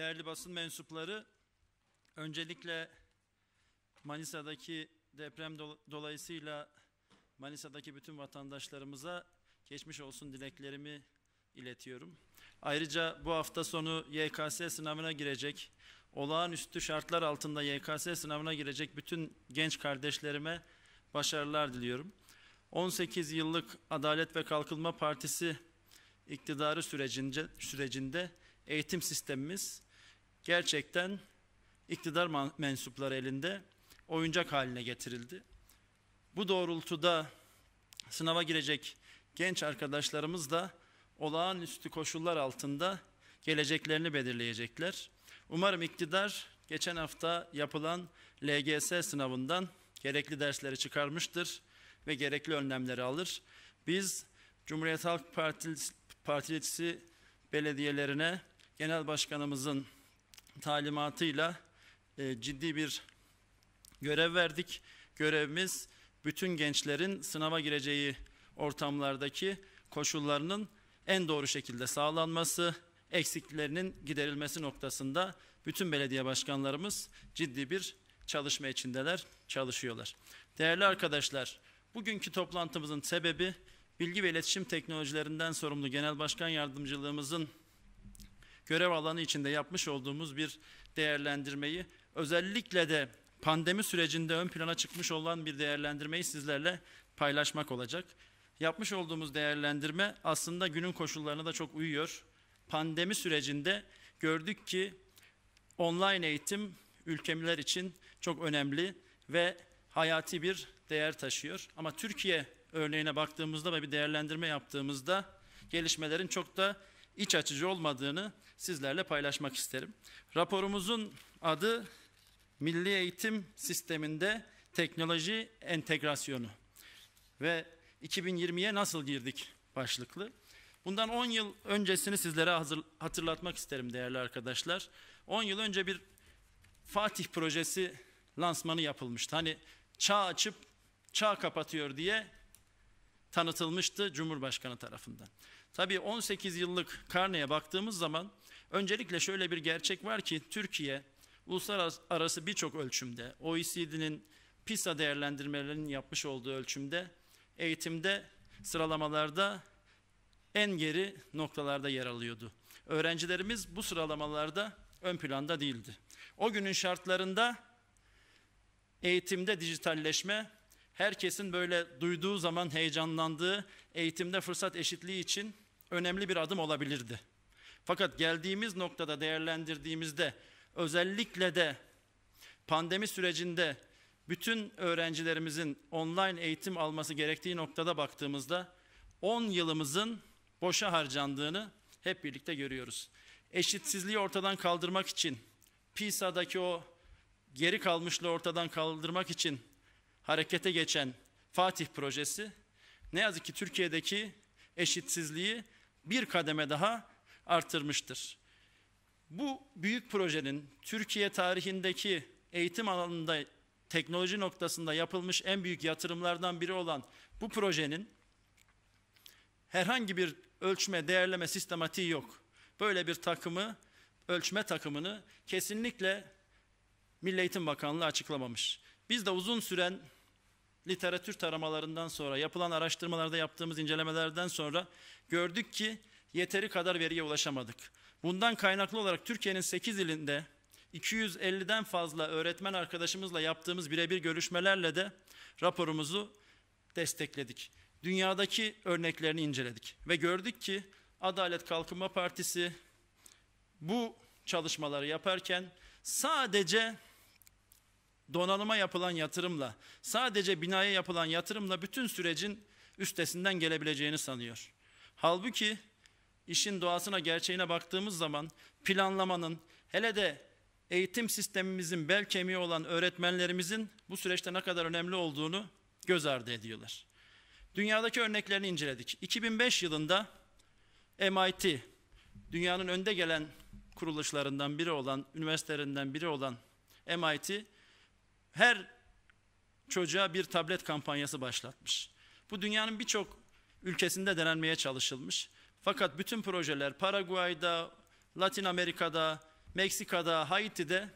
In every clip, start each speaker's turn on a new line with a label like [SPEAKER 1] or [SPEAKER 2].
[SPEAKER 1] değerli basın mensupları, öncelikle Manisa'daki deprem dolayısıyla Manisa'daki bütün vatandaşlarımıza geçmiş olsun dileklerimi iletiyorum. Ayrıca bu hafta sonu YKS sınavına girecek, olağanüstü şartlar altında YKS sınavına girecek bütün genç kardeşlerime başarılar diliyorum. 18 yıllık Adalet ve Kalkınma Partisi iktidarı sürecince, sürecinde eğitim sistemimiz gerçekten iktidar mensupları elinde oyuncak haline getirildi. Bu doğrultuda sınava girecek genç arkadaşlarımız da olağanüstü koşullar altında geleceklerini belirleyecekler. Umarım iktidar geçen hafta yapılan LGS sınavından gerekli dersleri çıkarmıştır ve gerekli önlemleri alır. Biz Cumhuriyet Halk Partisi, Partisi belediyelerine genel başkanımızın talimatıyla e, ciddi bir görev verdik. Görevimiz bütün gençlerin sınava gireceği ortamlardaki koşullarının en doğru şekilde sağlanması, eksiklerinin giderilmesi noktasında bütün belediye başkanlarımız ciddi bir çalışma içindeler, çalışıyorlar. Değerli arkadaşlar, bugünkü toplantımızın sebebi Bilgi ve iletişim Teknolojilerinden sorumlu Genel Başkan Yardımcılığımızın görev alanı içinde yapmış olduğumuz bir değerlendirmeyi özellikle de pandemi sürecinde ön plana çıkmış olan bir değerlendirmeyi sizlerle paylaşmak olacak. Yapmış olduğumuz değerlendirme aslında günün koşullarına da çok uyuyor. Pandemi sürecinde gördük ki online eğitim ülkemiler için çok önemli ve hayati bir değer taşıyor. Ama Türkiye örneğine baktığımızda ve bir değerlendirme yaptığımızda gelişmelerin çok da iç açıcı olmadığını sizlerle paylaşmak isterim. Raporumuzun adı Milli Eğitim Sisteminde Teknoloji Entegrasyonu ve 2020'ye nasıl girdik başlıklı. Bundan 10 yıl öncesini sizlere hazır, hatırlatmak isterim değerli arkadaşlar. 10 yıl önce bir Fatih projesi lansmanı yapılmıştı. Hani çağ açıp çağ kapatıyor diye tanıtılmıştı Cumhurbaşkanı tarafından. Tabii 18 yıllık karneye baktığımız zaman Öncelikle şöyle bir gerçek var ki Türkiye uluslararası birçok ölçümde OECD'nin PISA değerlendirmelerinin yapmış olduğu ölçümde eğitimde sıralamalarda en geri noktalarda yer alıyordu. Öğrencilerimiz bu sıralamalarda ön planda değildi. O günün şartlarında eğitimde dijitalleşme, herkesin böyle duyduğu zaman heyecanlandığı eğitimde fırsat eşitliği için önemli bir adım olabilirdi. Fakat geldiğimiz noktada değerlendirdiğimizde özellikle de pandemi sürecinde bütün öğrencilerimizin online eğitim alması gerektiği noktada baktığımızda 10 yılımızın boşa harcandığını hep birlikte görüyoruz. Eşitsizliği ortadan kaldırmak için, PISA'daki o geri kalmışlığı ortadan kaldırmak için harekete geçen Fatih projesi ne yazık ki Türkiye'deki eşitsizliği bir kademe daha artırmıştır. Bu büyük projenin Türkiye tarihindeki eğitim alanında teknoloji noktasında yapılmış en büyük yatırımlardan biri olan bu projenin herhangi bir ölçme, değerleme sistematiği yok. Böyle bir takımı, ölçme takımını kesinlikle Milli Eğitim Bakanlığı açıklamamış. Biz de uzun süren literatür taramalarından sonra, yapılan araştırmalarda yaptığımız incelemelerden sonra gördük ki yeteri kadar veriye ulaşamadık. Bundan kaynaklı olarak Türkiye'nin 8 ilinde 250'den fazla öğretmen arkadaşımızla yaptığımız birebir görüşmelerle de raporumuzu destekledik. Dünyadaki örneklerini inceledik ve gördük ki Adalet Kalkınma Partisi bu çalışmaları yaparken sadece donanıma yapılan yatırımla, sadece binaya yapılan yatırımla bütün sürecin üstesinden gelebileceğini sanıyor. Halbuki işin doğasına, gerçeğine baktığımız zaman planlamanın, hele de eğitim sistemimizin bel kemiği olan öğretmenlerimizin bu süreçte ne kadar önemli olduğunu göz ardı ediyorlar. Dünyadaki örneklerini inceledik. 2005 yılında MIT, dünyanın önde gelen kuruluşlarından biri olan, üniversitelerinden biri olan MIT, her çocuğa bir tablet kampanyası başlatmış. Bu dünyanın birçok ülkesinde denenmeye çalışılmış. Fakat bütün projeler Paraguay'da, Latin Amerika'da, Meksika'da, Haiti'de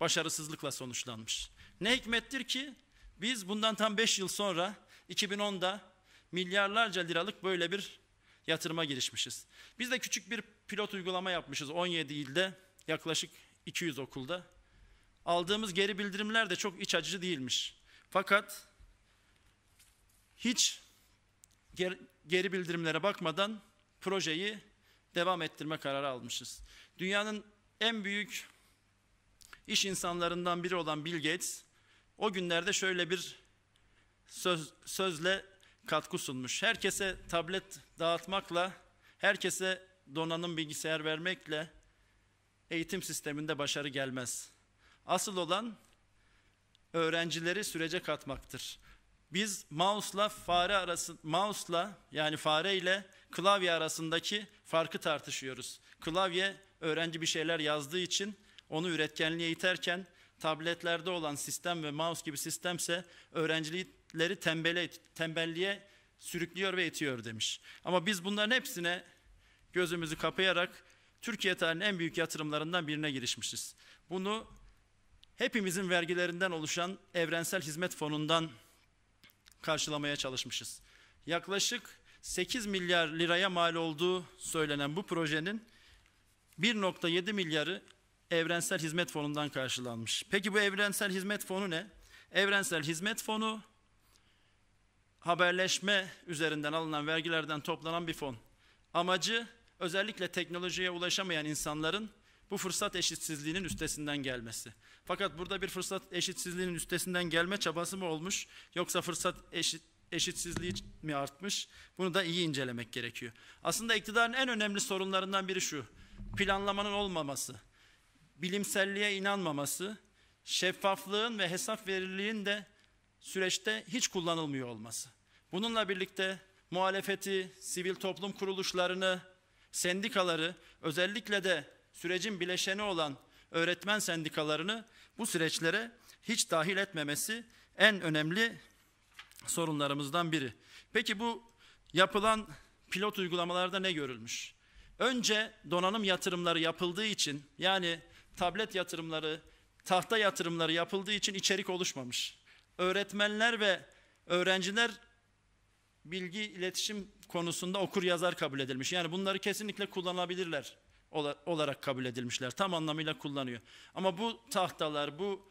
[SPEAKER 1] başarısızlıkla sonuçlanmış. Ne hikmettir ki biz bundan tam 5 yıl sonra 2010'da milyarlarca liralık böyle bir yatırıma girişmişiz. Biz de küçük bir pilot uygulama yapmışız 17 ilde yaklaşık 200 okulda. Aldığımız geri bildirimler de çok iç acıcı değilmiş. Fakat hiç geri bildirimlere bakmadan projeyi devam ettirme kararı almışız. Dünyanın en büyük iş insanlarından biri olan Bill Gates o günlerde şöyle bir söz, sözle katkı sunmuş. Herkese tablet dağıtmakla, herkese donanım bilgisayar vermekle eğitim sisteminde başarı gelmez. Asıl olan öğrencileri sürece katmaktır. Biz mouse'la fare arası mouse'la yani fare ile klavye arasındaki farkı tartışıyoruz. Klavye öğrenci bir şeyler yazdığı için onu üretkenliğe iterken tabletlerde olan sistem ve mouse gibi sistemse öğrencileri tembele, tembelliğe sürüklüyor ve itiyor demiş. Ama biz bunların hepsine gözümüzü kapayarak Türkiye tarihinin en büyük yatırımlarından birine girişmişiz. Bunu hepimizin vergilerinden oluşan evrensel hizmet fonundan karşılamaya çalışmışız. Yaklaşık 8 milyar liraya mal olduğu söylenen bu projenin 1.7 milyarı Evrensel Hizmet Fonu'ndan karşılanmış. Peki bu Evrensel Hizmet Fonu ne? Evrensel Hizmet Fonu haberleşme üzerinden alınan vergilerden toplanan bir fon. Amacı özellikle teknolojiye ulaşamayan insanların bu fırsat eşitsizliğinin üstesinden gelmesi. Fakat burada bir fırsat eşitsizliğinin üstesinden gelme çabası mı olmuş yoksa fırsat eşit eşitsizliği mi artmış? Bunu da iyi incelemek gerekiyor. Aslında iktidarın en önemli sorunlarından biri şu. Planlamanın olmaması, bilimselliğe inanmaması, şeffaflığın ve hesap verirliğin de süreçte hiç kullanılmıyor olması. Bununla birlikte muhalefeti, sivil toplum kuruluşlarını, sendikaları, özellikle de sürecin bileşeni olan öğretmen sendikalarını bu süreçlere hiç dahil etmemesi en önemli sorunlarımızdan biri. Peki bu yapılan pilot uygulamalarda ne görülmüş? Önce donanım yatırımları yapıldığı için yani tablet yatırımları, tahta yatırımları yapıldığı için içerik oluşmamış. Öğretmenler ve öğrenciler bilgi iletişim konusunda okur yazar kabul edilmiş. Yani bunları kesinlikle kullanabilirler olarak kabul edilmişler. Tam anlamıyla kullanıyor. Ama bu tahtalar, bu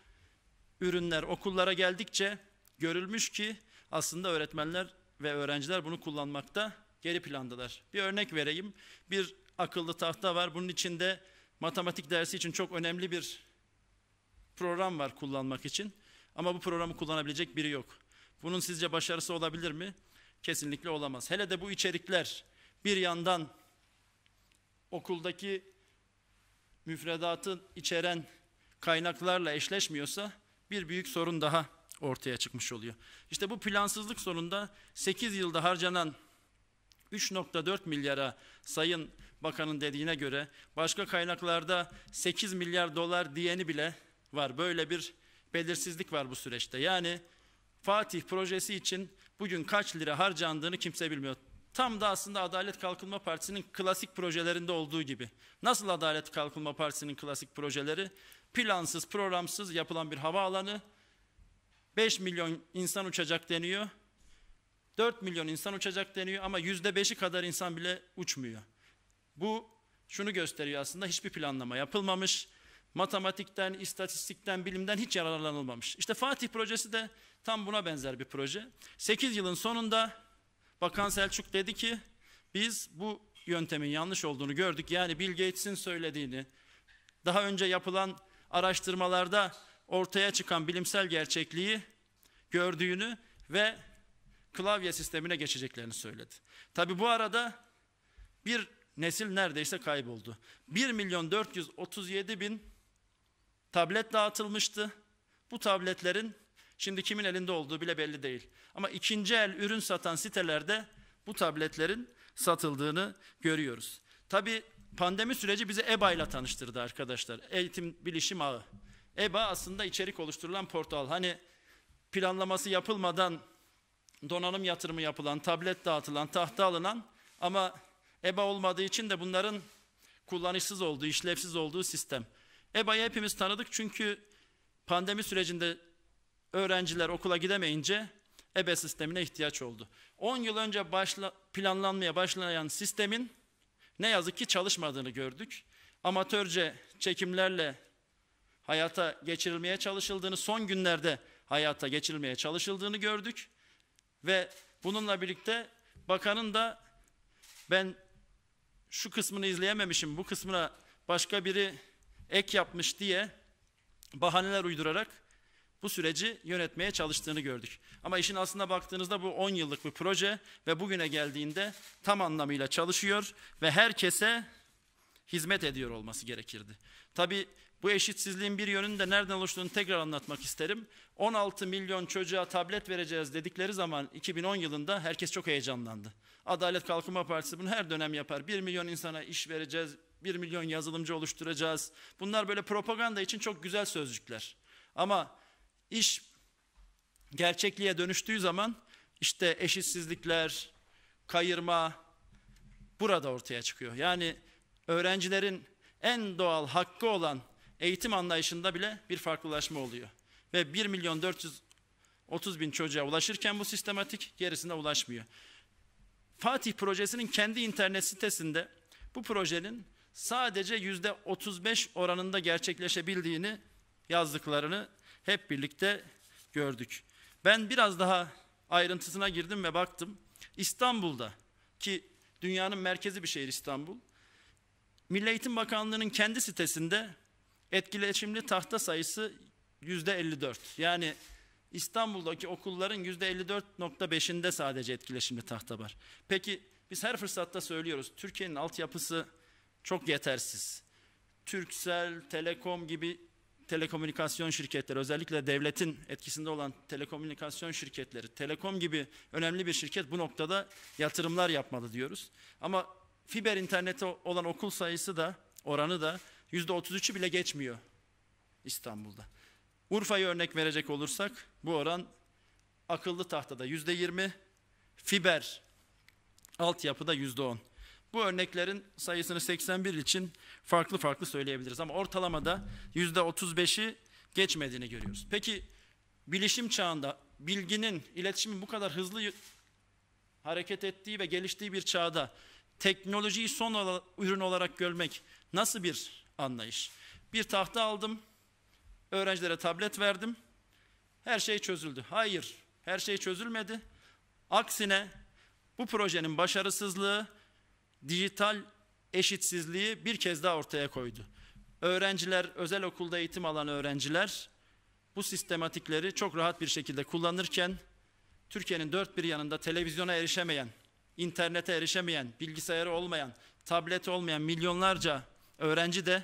[SPEAKER 1] ürünler okullara geldikçe görülmüş ki aslında öğretmenler ve öğrenciler bunu kullanmakta geri plandalar. Bir örnek vereyim. Bir akıllı tahta var. Bunun içinde matematik dersi için çok önemli bir program var kullanmak için. Ama bu programı kullanabilecek biri yok. Bunun sizce başarısı olabilir mi? Kesinlikle olamaz. Hele de bu içerikler bir yandan okuldaki müfredatı içeren kaynaklarla eşleşmiyorsa bir büyük sorun daha ortaya çıkmış oluyor. İşte bu plansızlık sorununda 8 yılda harcanan 3.4 milyara Sayın Bakan'ın dediğine göre başka kaynaklarda 8 milyar dolar diyeni bile var. Böyle bir belirsizlik var bu süreçte. Yani Fatih projesi için bugün kaç lira harcandığını kimse bilmiyor. Tam da aslında Adalet Kalkınma Partisi'nin klasik projelerinde olduğu gibi. Nasıl Adalet Kalkınma Partisi'nin klasik projeleri? Plansız, programsız yapılan bir havaalanı, 5 milyon insan uçacak deniyor. 4 milyon insan uçacak deniyor ama %5'i kadar insan bile uçmuyor. Bu şunu gösteriyor aslında hiçbir planlama yapılmamış. Matematikten, istatistikten, bilimden hiç yararlanılmamış. İşte Fatih projesi de tam buna benzer bir proje. 8 yılın sonunda Bakan Selçuk dedi ki biz bu yöntemin yanlış olduğunu gördük. Yani Bill Gates'in söylediğini, daha önce yapılan araştırmalarda ortaya çıkan bilimsel gerçekliği gördüğünü ve klavye sistemine geçeceklerini söyledi. Tabi bu arada bir nesil neredeyse kayboldu. 1 milyon 437 bin tablet dağıtılmıştı. Bu tabletlerin şimdi kimin elinde olduğu bile belli değil. Ama ikinci el ürün satan sitelerde bu tabletlerin satıldığını görüyoruz. Tabi pandemi süreci bizi EBA ile tanıştırdı arkadaşlar. Eğitim Bilişim Ağı. EBA aslında içerik oluşturulan portal. Hani planlaması yapılmadan donanım yatırımı yapılan, tablet dağıtılan, tahta alınan ama EBA olmadığı için de bunların kullanışsız olduğu, işlevsiz olduğu sistem. EBA'yı hepimiz tanıdık çünkü pandemi sürecinde öğrenciler okula gidemeyince EBA sistemine ihtiyaç oldu. 10 yıl önce başla, planlanmaya başlayan sistemin ne yazık ki çalışmadığını gördük. Amatörce çekimlerle hayata geçirilmeye çalışıldığını, son günlerde hayata geçirilmeye çalışıldığını gördük. Ve bununla birlikte bakanın da ben şu kısmını izleyememişim, bu kısmına başka biri ek yapmış diye bahaneler uydurarak bu süreci yönetmeye çalıştığını gördük. Ama işin aslına baktığınızda bu 10 yıllık bir proje ve bugüne geldiğinde tam anlamıyla çalışıyor ve herkese hizmet ediyor olması gerekirdi. Tabi bu eşitsizliğin bir yönünü de nereden oluştuğunu tekrar anlatmak isterim. 16 milyon çocuğa tablet vereceğiz dedikleri zaman 2010 yılında herkes çok heyecanlandı. Adalet Kalkınma Partisi bunu her dönem yapar. 1 milyon insana iş vereceğiz, 1 milyon yazılımcı oluşturacağız. Bunlar böyle propaganda için çok güzel sözcükler. Ama iş gerçekliğe dönüştüğü zaman işte eşitsizlikler, kayırma burada ortaya çıkıyor. Yani öğrencilerin en doğal hakkı olan eğitim anlayışında bile bir farklılaşma oluyor. Ve 1 milyon 430 bin çocuğa ulaşırken bu sistematik gerisine ulaşmıyor. Fatih projesinin kendi internet sitesinde bu projenin sadece yüzde 35 oranında gerçekleşebildiğini yazdıklarını hep birlikte gördük. Ben biraz daha ayrıntısına girdim ve baktım. İstanbul'da ki dünyanın merkezi bir şehir İstanbul. Milli Eğitim Bakanlığı'nın kendi sitesinde Etkileşimli tahta sayısı yüzde 54. Yani İstanbul'daki okulların yüzde 54.5'inde sadece etkileşimli tahta var. Peki biz her fırsatta söylüyoruz. Türkiye'nin altyapısı çok yetersiz. Türksel, Telekom gibi telekomünikasyon şirketleri özellikle devletin etkisinde olan telekomünikasyon şirketleri, Telekom gibi önemli bir şirket bu noktada yatırımlar yapmalı diyoruz. Ama fiber internete olan okul sayısı da oranı da yüzde otuz üçü bile geçmiyor İstanbul'da. Urfa'yı örnek verecek olursak bu oran akıllı tahtada yüzde yirmi, fiber altyapıda yüzde on. Bu örneklerin sayısını 81 için farklı farklı söyleyebiliriz ama ortalamada yüzde otuz beşi geçmediğini görüyoruz. Peki bilişim çağında bilginin, iletişimin bu kadar hızlı hareket ettiği ve geliştiği bir çağda teknolojiyi son ürün olarak görmek nasıl bir anlayış. Bir tahta aldım, öğrencilere tablet verdim, her şey çözüldü. Hayır, her şey çözülmedi. Aksine bu projenin başarısızlığı, dijital eşitsizliği bir kez daha ortaya koydu. Öğrenciler, özel okulda eğitim alan öğrenciler bu sistematikleri çok rahat bir şekilde kullanırken Türkiye'nin dört bir yanında televizyona erişemeyen, internete erişemeyen, bilgisayarı olmayan, tableti olmayan milyonlarca öğrenci de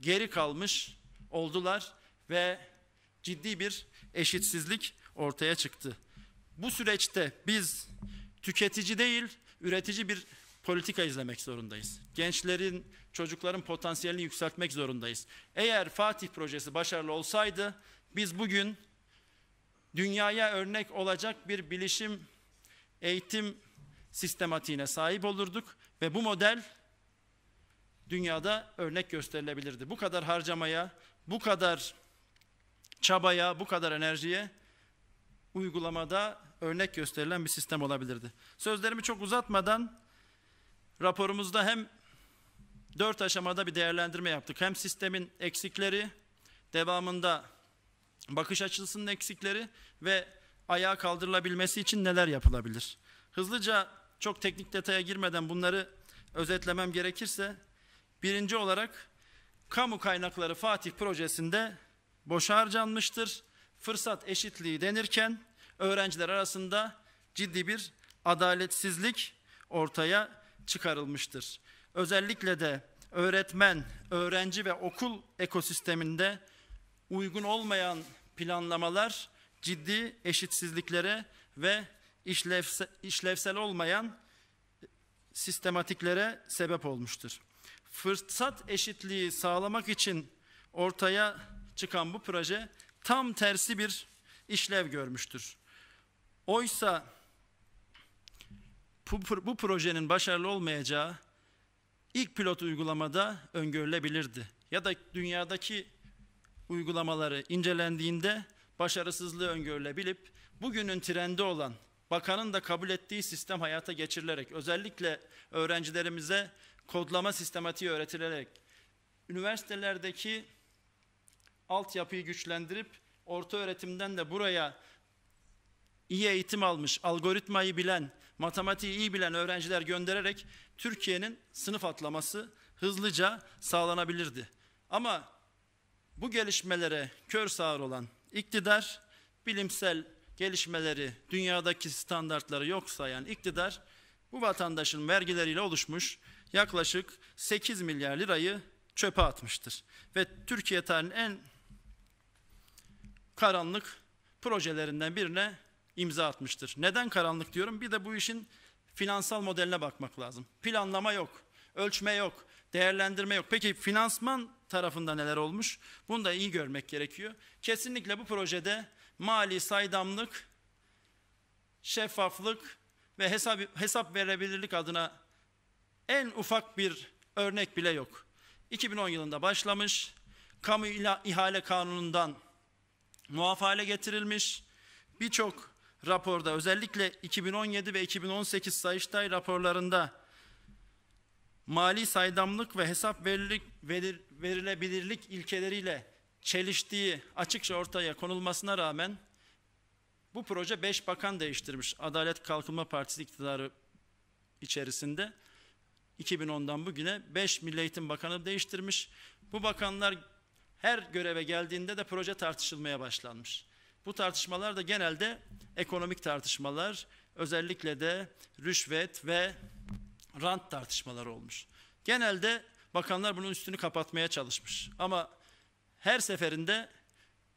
[SPEAKER 1] geri kalmış oldular ve ciddi bir eşitsizlik ortaya çıktı. Bu süreçte biz tüketici değil, üretici bir politika izlemek zorundayız. Gençlerin, çocukların potansiyelini yükseltmek zorundayız. Eğer Fatih projesi başarılı olsaydı biz bugün dünyaya örnek olacak bir bilişim eğitim sistematiğine sahip olurduk ve bu model dünyada örnek gösterilebilirdi. Bu kadar harcamaya, bu kadar çabaya, bu kadar enerjiye uygulamada örnek gösterilen bir sistem olabilirdi. Sözlerimi çok uzatmadan raporumuzda hem dört aşamada bir değerlendirme yaptık. Hem sistemin eksikleri, devamında bakış açısının eksikleri ve ayağa kaldırılabilmesi için neler yapılabilir? Hızlıca çok teknik detaya girmeden bunları özetlemem gerekirse Birinci olarak kamu kaynakları Fatih projesinde boşa harcanmıştır. Fırsat eşitliği denirken öğrenciler arasında ciddi bir adaletsizlik ortaya çıkarılmıştır. Özellikle de öğretmen, öğrenci ve okul ekosisteminde uygun olmayan planlamalar ciddi eşitsizliklere ve işlevsel, işlevsel olmayan sistematiklere sebep olmuştur fırsat eşitliği sağlamak için ortaya çıkan bu proje tam tersi bir işlev görmüştür. Oysa bu, bu projenin başarılı olmayacağı ilk pilot uygulamada öngörülebilirdi. Ya da dünyadaki uygulamaları incelendiğinde başarısızlığı öngörülebilip bugünün trendi olan bakanın da kabul ettiği sistem hayata geçirilerek özellikle öğrencilerimize kodlama sistematiği öğretilerek üniversitelerdeki altyapıyı güçlendirip orta öğretimden de buraya iyi eğitim almış, algoritmayı bilen, matematiği iyi bilen öğrenciler göndererek Türkiye'nin sınıf atlaması hızlıca sağlanabilirdi. Ama bu gelişmelere kör sağır olan iktidar, bilimsel gelişmeleri, dünyadaki standartları yok sayan iktidar, bu vatandaşın vergileriyle oluşmuş yaklaşık 8 milyar lirayı çöpe atmıştır. Ve Türkiye tarihinin en karanlık projelerinden birine imza atmıştır. Neden karanlık diyorum? Bir de bu işin finansal modeline bakmak lazım. Planlama yok, ölçme yok, değerlendirme yok. Peki finansman tarafında neler olmuş? Bunu da iyi görmek gerekiyor. Kesinlikle bu projede mali saydamlık, şeffaflık ve hesap, hesap verebilirlik adına en ufak bir örnek bile yok. 2010 yılında başlamış, kamu ihale kanunundan muaf hale getirilmiş, birçok raporda özellikle 2017 ve 2018 Sayıştay raporlarında mali saydamlık ve hesap verilik, verir, verilebilirlik ilkeleriyle çeliştiği açıkça ortaya konulmasına rağmen bu proje 5 bakan değiştirmiş. Adalet Kalkınma Partisi iktidarı içerisinde. 2010'dan bugüne 5 Milli Eğitim Bakanı değiştirmiş. Bu bakanlar her göreve geldiğinde de proje tartışılmaya başlanmış. Bu tartışmalar da genelde ekonomik tartışmalar, özellikle de rüşvet ve rant tartışmaları olmuş. Genelde bakanlar bunun üstünü kapatmaya çalışmış. Ama her seferinde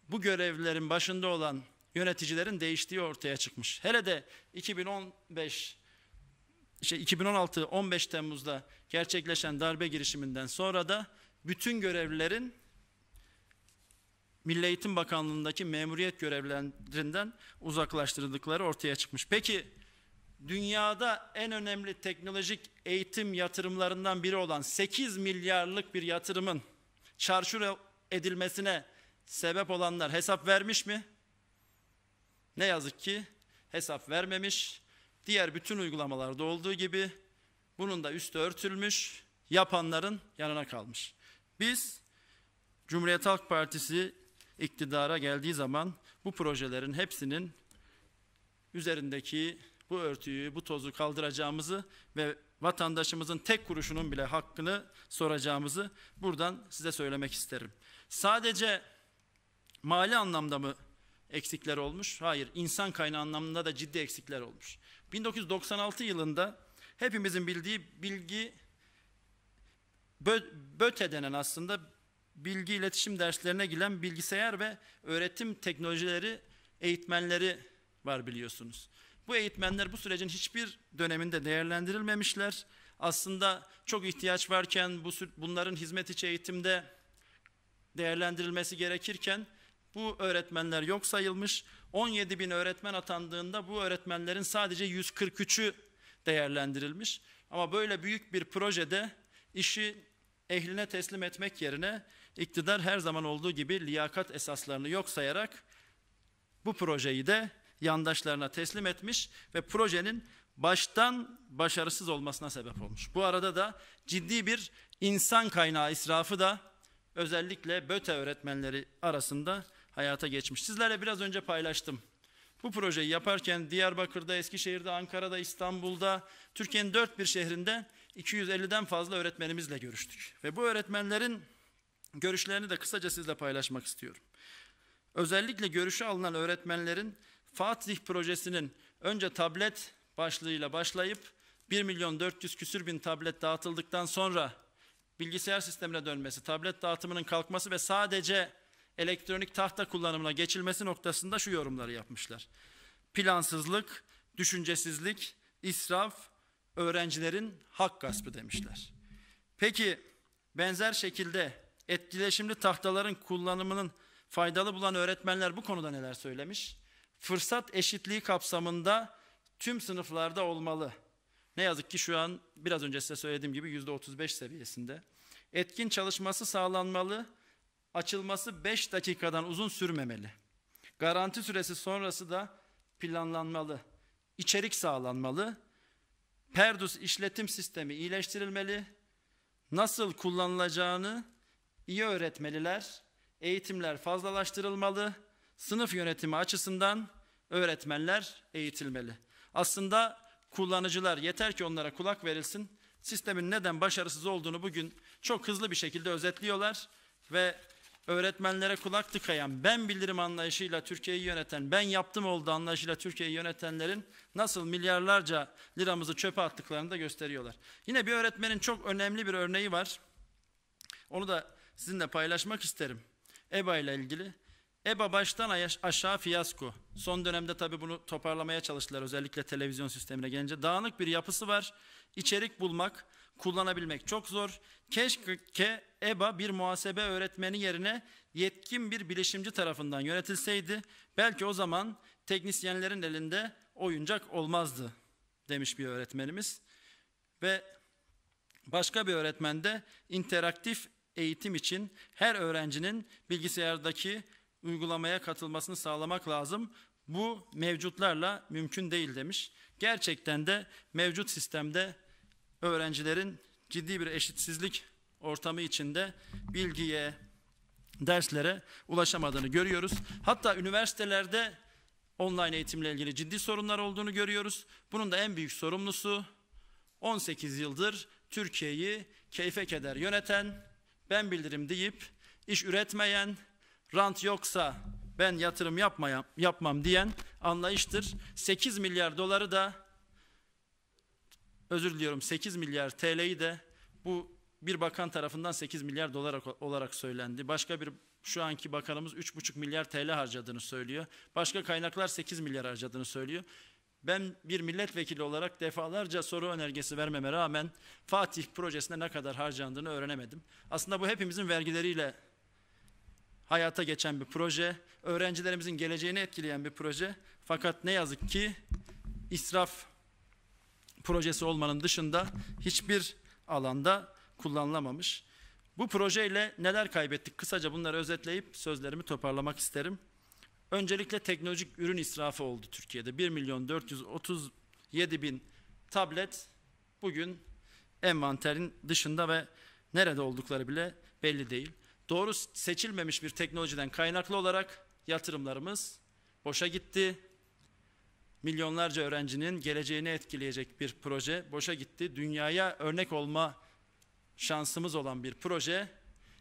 [SPEAKER 1] bu görevlerin başında olan yöneticilerin değiştiği ortaya çıkmış. Hele de 2015 işte 2016 15 Temmuz'da gerçekleşen darbe girişiminden sonra da bütün görevlilerin Milli Eğitim Bakanlığı'ndaki memuriyet görevlerinden uzaklaştırıldıkları ortaya çıkmış. Peki dünyada en önemli teknolojik eğitim yatırımlarından biri olan 8 milyarlık bir yatırımın çarşur edilmesine sebep olanlar hesap vermiş mi? Ne yazık ki hesap vermemiş Diğer bütün uygulamalarda olduğu gibi bunun da üstü örtülmüş, yapanların yanına kalmış. Biz Cumhuriyet Halk Partisi iktidara geldiği zaman bu projelerin hepsinin üzerindeki bu örtüyü, bu tozu kaldıracağımızı ve vatandaşımızın tek kuruşunun bile hakkını soracağımızı buradan size söylemek isterim. Sadece mali anlamda mı eksikler olmuş? Hayır, insan kaynağı anlamında da ciddi eksikler olmuş. 1996 yılında hepimizin bildiği bilgi bö, BÖTE denen aslında bilgi iletişim derslerine giren bilgisayar ve öğretim teknolojileri eğitmenleri var biliyorsunuz. Bu eğitmenler bu sürecin hiçbir döneminde değerlendirilmemişler. Aslında çok ihtiyaç varken bu bunların hizmet içi eğitimde değerlendirilmesi gerekirken bu öğretmenler yok sayılmış. 17 bin öğretmen atandığında bu öğretmenlerin sadece 143'ü değerlendirilmiş. Ama böyle büyük bir projede işi ehline teslim etmek yerine iktidar her zaman olduğu gibi liyakat esaslarını yok sayarak bu projeyi de yandaşlarına teslim etmiş ve projenin baştan başarısız olmasına sebep olmuş. Bu arada da ciddi bir insan kaynağı israfı da özellikle BÖTE öğretmenleri arasında hayata geçmiş. Sizlerle biraz önce paylaştım. Bu projeyi yaparken Diyarbakır'da, Eskişehir'de, Ankara'da, İstanbul'da, Türkiye'nin dört bir şehrinde 250'den fazla öğretmenimizle görüştük. Ve bu öğretmenlerin görüşlerini de kısaca sizle paylaşmak istiyorum. Özellikle görüşü alınan öğretmenlerin Fatih projesinin önce tablet başlığıyla başlayıp 1 milyon 400 küsür bin tablet dağıtıldıktan sonra bilgisayar sistemine dönmesi, tablet dağıtımının kalkması ve sadece elektronik tahta kullanımına geçilmesi noktasında şu yorumları yapmışlar. Plansızlık, düşüncesizlik, israf, öğrencilerin hak gaspı demişler. Peki benzer şekilde etkileşimli tahtaların kullanımının faydalı bulan öğretmenler bu konuda neler söylemiş? Fırsat eşitliği kapsamında tüm sınıflarda olmalı. Ne yazık ki şu an biraz önce size söylediğim gibi yüzde %35 seviyesinde. Etkin çalışması sağlanmalı açılması 5 dakikadan uzun sürmemeli. Garanti süresi sonrası da planlanmalı. İçerik sağlanmalı. Perdus işletim sistemi iyileştirilmeli. Nasıl kullanılacağını iyi öğretmeliler. Eğitimler fazlalaştırılmalı. Sınıf yönetimi açısından öğretmenler eğitilmeli. Aslında kullanıcılar yeter ki onlara kulak verilsin. Sistemin neden başarısız olduğunu bugün çok hızlı bir şekilde özetliyorlar ve öğretmenlere kulak tıkayan, ben bilirim anlayışıyla Türkiye'yi yöneten, ben yaptım oldu anlayışıyla Türkiye'yi yönetenlerin nasıl milyarlarca liramızı çöpe attıklarını da gösteriyorlar. Yine bir öğretmenin çok önemli bir örneği var. Onu da sizinle paylaşmak isterim. EBA ile ilgili. EBA baştan aşağı fiyasko. Son dönemde tabii bunu toparlamaya çalıştılar özellikle televizyon sistemine gelince. Dağınık bir yapısı var. İçerik bulmak, kullanabilmek çok zor. Keşke EBA bir muhasebe öğretmeni yerine yetkin bir bilişimci tarafından yönetilseydi belki o zaman teknisyenlerin elinde oyuncak olmazdı demiş bir öğretmenimiz. Ve başka bir öğretmen de interaktif eğitim için her öğrencinin bilgisayardaki uygulamaya katılmasını sağlamak lazım. Bu mevcutlarla mümkün değil demiş. Gerçekten de mevcut sistemde öğrencilerin ciddi bir eşitsizlik ortamı içinde bilgiye, derslere ulaşamadığını görüyoruz. Hatta üniversitelerde online eğitimle ilgili ciddi sorunlar olduğunu görüyoruz. Bunun da en büyük sorumlusu 18 yıldır Türkiye'yi keyfe keder yöneten, ben bildirim deyip iş üretmeyen, rant yoksa ben yatırım yapmaya, yapmam diyen anlayıştır. 8 milyar doları da özür diliyorum 8 milyar TL'yi de bu bir bakan tarafından 8 milyar dolar olarak söylendi. Başka bir şu anki bakanımız 3,5 milyar TL harcadığını söylüyor. Başka kaynaklar 8 milyar harcadığını söylüyor. Ben bir milletvekili olarak defalarca soru önergesi vermeme rağmen Fatih projesine ne kadar harcandığını öğrenemedim. Aslında bu hepimizin vergileriyle hayata geçen bir proje, öğrencilerimizin geleceğini etkileyen bir proje. Fakat ne yazık ki israf projesi olmanın dışında hiçbir alanda kullanılamamış. Bu projeyle neler kaybettik? Kısaca bunları özetleyip sözlerimi toparlamak isterim. Öncelikle teknolojik ürün israfı oldu Türkiye'de. 1 milyon 437 bin tablet bugün envanterin dışında ve nerede oldukları bile belli değil. Doğru seçilmemiş bir teknolojiden kaynaklı olarak yatırımlarımız boşa gitti milyonlarca öğrencinin geleceğini etkileyecek bir proje boşa gitti. Dünyaya örnek olma şansımız olan bir proje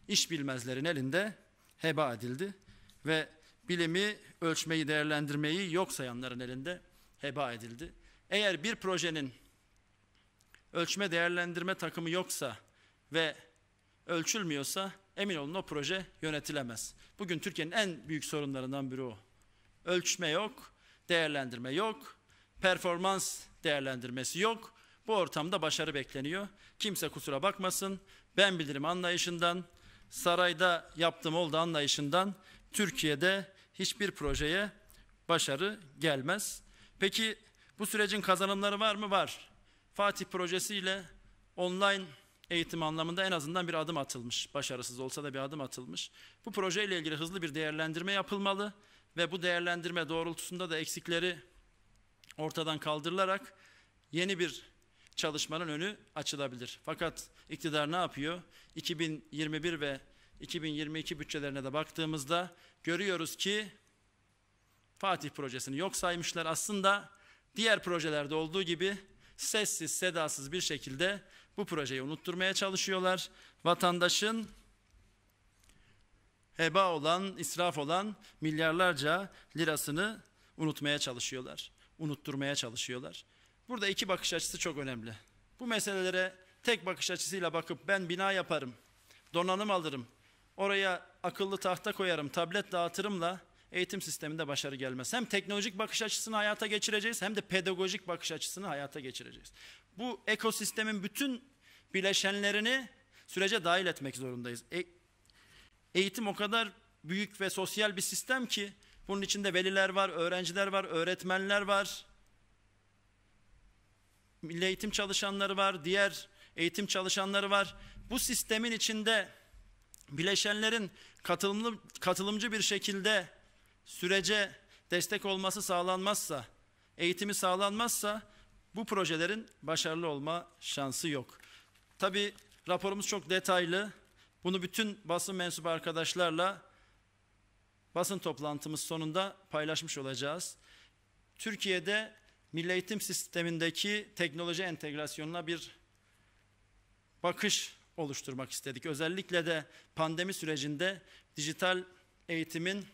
[SPEAKER 1] iş bilmezlerin elinde heba edildi ve bilimi ölçmeyi, değerlendirmeyi yok sayanların elinde heba edildi. Eğer bir projenin ölçme değerlendirme takımı yoksa ve ölçülmüyorsa emin olun o proje yönetilemez. Bugün Türkiye'nin en büyük sorunlarından biri o. Ölçme yok, değerlendirme yok. Performans değerlendirmesi yok. Bu ortamda başarı bekleniyor. Kimse kusura bakmasın. Ben bilirim anlayışından, sarayda yaptım oldu anlayışından Türkiye'de hiçbir projeye başarı gelmez. Peki bu sürecin kazanımları var mı? Var. Fatih projesiyle online eğitim anlamında en azından bir adım atılmış. Başarısız olsa da bir adım atılmış. Bu projeyle ilgili hızlı bir değerlendirme yapılmalı ve bu değerlendirme doğrultusunda da eksikleri ortadan kaldırılarak yeni bir çalışmanın önü açılabilir. Fakat iktidar ne yapıyor? 2021 ve 2022 bütçelerine de baktığımızda görüyoruz ki Fatih projesini yok saymışlar. Aslında diğer projelerde olduğu gibi sessiz sedasız bir şekilde bu projeyi unutturmaya çalışıyorlar. Vatandaşın heba olan, israf olan milyarlarca lirasını unutmaya çalışıyorlar. Unutturmaya çalışıyorlar. Burada iki bakış açısı çok önemli. Bu meselelere tek bakış açısıyla bakıp ben bina yaparım, donanım alırım, oraya akıllı tahta koyarım, tablet dağıtırımla eğitim sisteminde başarı gelmez. Hem teknolojik bakış açısını hayata geçireceğiz hem de pedagojik bakış açısını hayata geçireceğiz. Bu ekosistemin bütün bileşenlerini sürece dahil etmek zorundayız. E, Eğitim o kadar büyük ve sosyal bir sistem ki bunun içinde veliler var, öğrenciler var, öğretmenler var. Milli eğitim çalışanları var, diğer eğitim çalışanları var. Bu sistemin içinde bileşenlerin katılımlı, katılımcı bir şekilde sürece destek olması sağlanmazsa, eğitimi sağlanmazsa bu projelerin başarılı olma şansı yok. Tabi raporumuz çok detaylı. Bunu bütün basın mensubu arkadaşlarla basın toplantımız sonunda paylaşmış olacağız. Türkiye'de milli eğitim sistemindeki teknoloji entegrasyonuna bir bakış oluşturmak istedik. Özellikle de pandemi sürecinde dijital eğitimin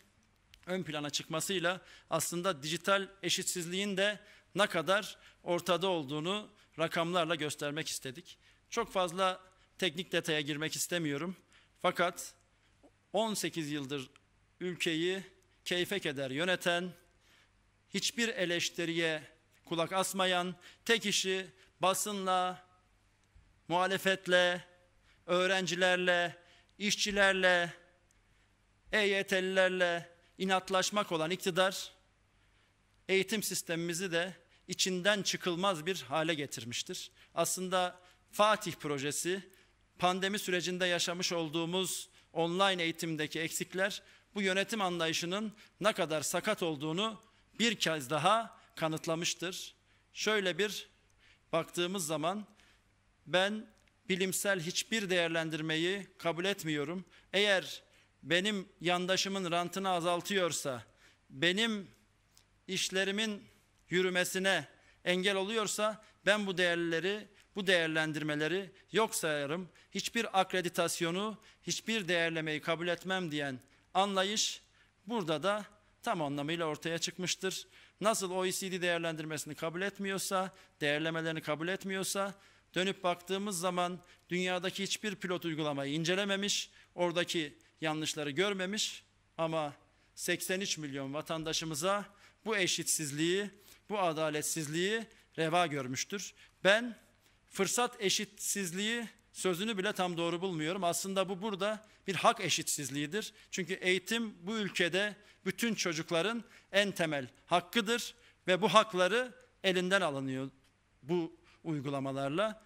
[SPEAKER 1] ön plana çıkmasıyla aslında dijital eşitsizliğin de ne kadar ortada olduğunu rakamlarla göstermek istedik. Çok fazla Teknik detaya girmek istemiyorum. Fakat 18 yıldır ülkeyi keyfek eder yöneten, hiçbir eleştiriye kulak asmayan, tek işi basınla, muhalefetle, öğrencilerle, işçilerle, EYT'lilerle inatlaşmak olan iktidar eğitim sistemimizi de içinden çıkılmaz bir hale getirmiştir. Aslında Fatih projesi pandemi sürecinde yaşamış olduğumuz online eğitimdeki eksikler bu yönetim anlayışının ne kadar sakat olduğunu bir kez daha kanıtlamıştır. Şöyle bir baktığımız zaman ben bilimsel hiçbir değerlendirmeyi kabul etmiyorum. Eğer benim yandaşımın rantını azaltıyorsa, benim işlerimin yürümesine engel oluyorsa ben bu değerleri bu değerlendirmeleri yok sayarım. Hiçbir akreditasyonu, hiçbir değerlemeyi kabul etmem diyen anlayış burada da tam anlamıyla ortaya çıkmıştır. Nasıl OECD değerlendirmesini kabul etmiyorsa, değerlemelerini kabul etmiyorsa dönüp baktığımız zaman dünyadaki hiçbir pilot uygulamayı incelememiş, oradaki yanlışları görmemiş ama 83 milyon vatandaşımıza bu eşitsizliği, bu adaletsizliği reva görmüştür. Ben fırsat eşitsizliği sözünü bile tam doğru bulmuyorum. Aslında bu burada bir hak eşitsizliğidir. Çünkü eğitim bu ülkede bütün çocukların en temel hakkıdır ve bu hakları elinden alınıyor bu uygulamalarla.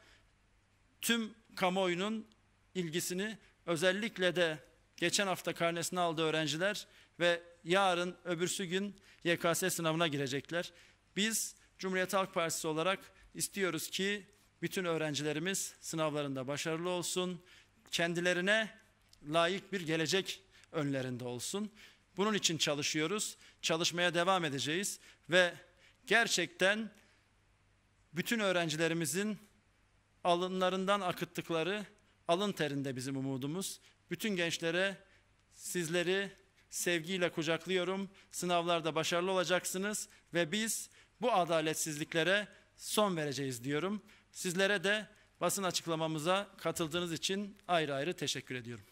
[SPEAKER 1] Tüm kamuoyunun ilgisini özellikle de geçen hafta karnesini aldı öğrenciler ve yarın öbürsü gün YKS sınavına girecekler. Biz Cumhuriyet Halk Partisi olarak istiyoruz ki bütün öğrencilerimiz sınavlarında başarılı olsun. Kendilerine layık bir gelecek önlerinde olsun. Bunun için çalışıyoruz. Çalışmaya devam edeceğiz ve gerçekten bütün öğrencilerimizin alınlarından akıttıkları alın terinde bizim umudumuz. Bütün gençlere sizleri sevgiyle kucaklıyorum. Sınavlarda başarılı olacaksınız ve biz bu adaletsizliklere son vereceğiz diyorum. Sizlere de basın açıklamamıza katıldığınız için ayrı ayrı teşekkür ediyorum.